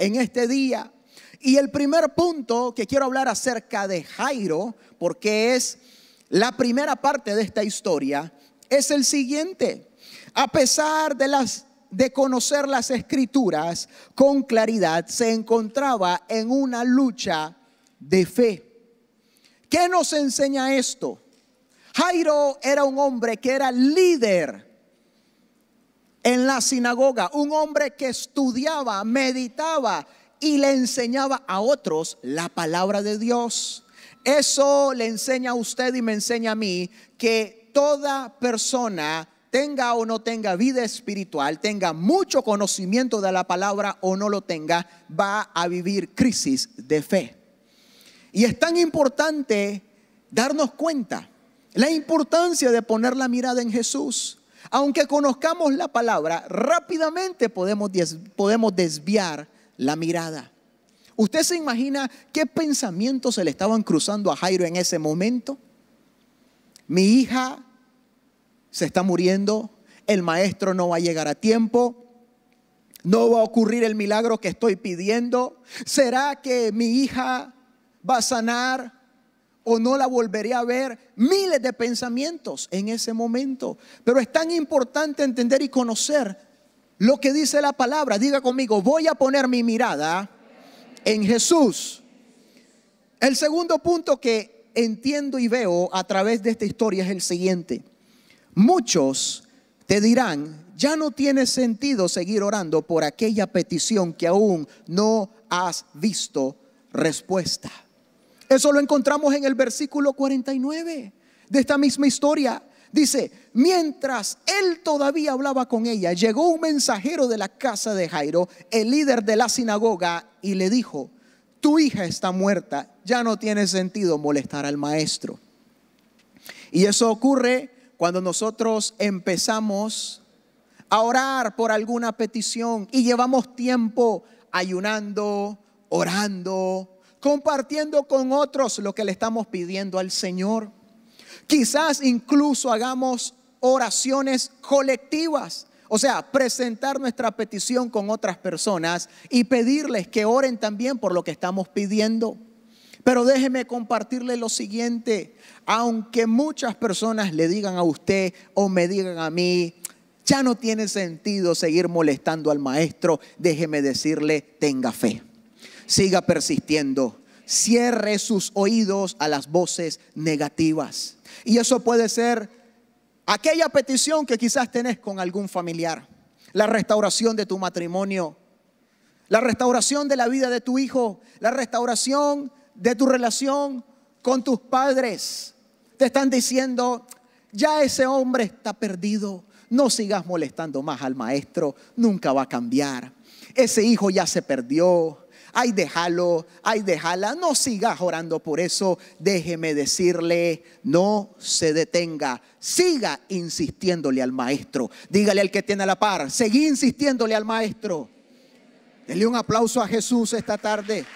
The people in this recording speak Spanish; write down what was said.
en este día. Y el primer punto que quiero hablar acerca de Jairo, porque es la primera parte de esta historia, es el siguiente. A pesar de, las, de conocer las escrituras con claridad, se encontraba en una lucha de fe. ¿Qué nos enseña esto? Jairo era un hombre que era líder en la sinagoga, un hombre que estudiaba, meditaba y le enseñaba a otros la palabra de Dios. Eso le enseña a usted y me enseña a mí que toda persona tenga o no tenga vida espiritual, tenga mucho conocimiento de la palabra o no lo tenga, va a vivir crisis de fe. Y es tan importante darnos cuenta la importancia de poner la mirada en Jesús. Aunque conozcamos la palabra, rápidamente podemos, podemos desviar la mirada. ¿Usted se imagina qué pensamientos se le estaban cruzando a Jairo en ese momento? Mi hija se está muriendo, el maestro no va a llegar a tiempo, no va a ocurrir el milagro que estoy pidiendo. ¿Será que mi hija va a sanar? o no la volveré a ver. Miles de pensamientos en ese momento. Pero es tan importante entender y conocer lo que dice la palabra. Diga conmigo, voy a poner mi mirada en Jesús. El segundo punto que entiendo y veo a través de esta historia es el siguiente. Muchos te dirán, ya no tiene sentido seguir orando por aquella petición que aún no has visto respuesta. Eso lo encontramos en el versículo 49 de esta misma historia. Dice, mientras él todavía hablaba con ella, llegó un mensajero de la casa de Jairo, el líder de la sinagoga, y le dijo, tu hija está muerta, ya no tiene sentido molestar al maestro. Y eso ocurre cuando nosotros empezamos a orar por alguna petición y llevamos tiempo ayunando, orando, compartiendo con otros lo que le estamos pidiendo al Señor. Quizás incluso hagamos oraciones colectivas, o sea, presentar nuestra petición con otras personas y pedirles que oren también por lo que estamos pidiendo. Pero déjeme compartirle lo siguiente, aunque muchas personas le digan a usted o me digan a mí, ya no tiene sentido seguir molestando al maestro, déjeme decirle, tenga fe siga persistiendo. Cierre sus oídos a las voces negativas. Y eso puede ser aquella petición que quizás tenés con algún familiar. La restauración de tu matrimonio. La restauración de la vida de tu hijo. La restauración de tu relación con tus padres. Te están diciendo, ya ese hombre está perdido. No sigas molestando más al maestro, nunca va a cambiar. Ese hijo ya se perdió ay déjalo, ay déjala, no sigas orando por eso, déjeme decirle, no se detenga, siga insistiéndole al maestro, dígale al que tiene la par, seguí insistiéndole al maestro. Denle un aplauso a Jesús esta tarde.